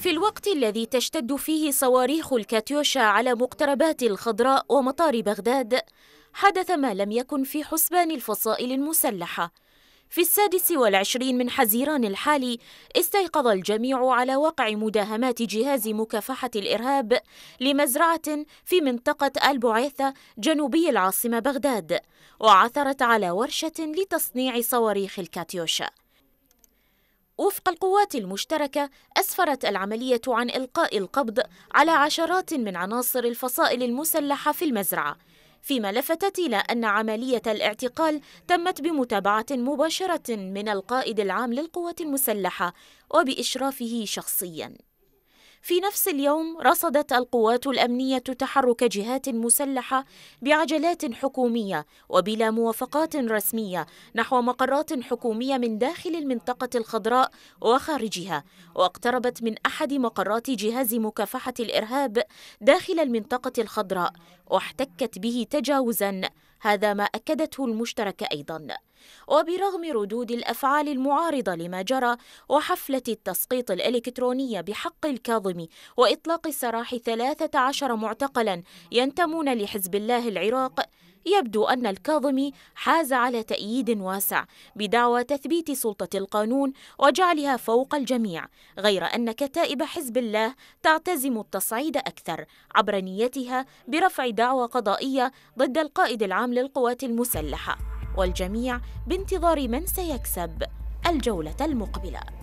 في الوقت الذي تشتد فيه صواريخ الكاتيوشا على مقتربات الخضراء ومطار بغداد حدث ما لم يكن في حسبان الفصائل المسلحة في السادس والعشرين من حزيران الحالي استيقظ الجميع على وقع مداهمات جهاز مكافحة الإرهاب لمزرعة في منطقة البعيثة جنوبي العاصمة بغداد وعثرت على ورشة لتصنيع صواريخ الكاتيوشا وفق القوات المشتركة أسفرت العملية عن إلقاء القبض على عشرات من عناصر الفصائل المسلحة في المزرعة فيما لفتت إلى أن عملية الاعتقال تمت بمتابعة مباشرة من القائد العام للقوات المسلحة وبإشرافه شخصياً في نفس اليوم رصدت القوات الأمنية تحرك جهات مسلحة بعجلات حكومية وبلا موافقات رسمية نحو مقرات حكومية من داخل المنطقة الخضراء وخارجها واقتربت من أحد مقرات جهاز مكافحة الإرهاب داخل المنطقة الخضراء واحتكت به تجاوزا هذا ما أكدته المشترك أيضا وبرغم ردود الأفعال المعارضة لما جرى وحفلة التسقيط الإلكترونية بحق الكاظمي وإطلاق سراح 13 معتقلا ينتمون لحزب الله العراق يبدو أن الكاظمي حاز على تأييد واسع بدعوى تثبيت سلطة القانون وجعلها فوق الجميع، غير أن كتائب حزب الله تعتزم التصعيد أكثر عبر نيتها برفع دعوى قضائية ضد القائد العام للقوات المسلحة. والجميع بانتظار من سيكسب الجولة المقبلة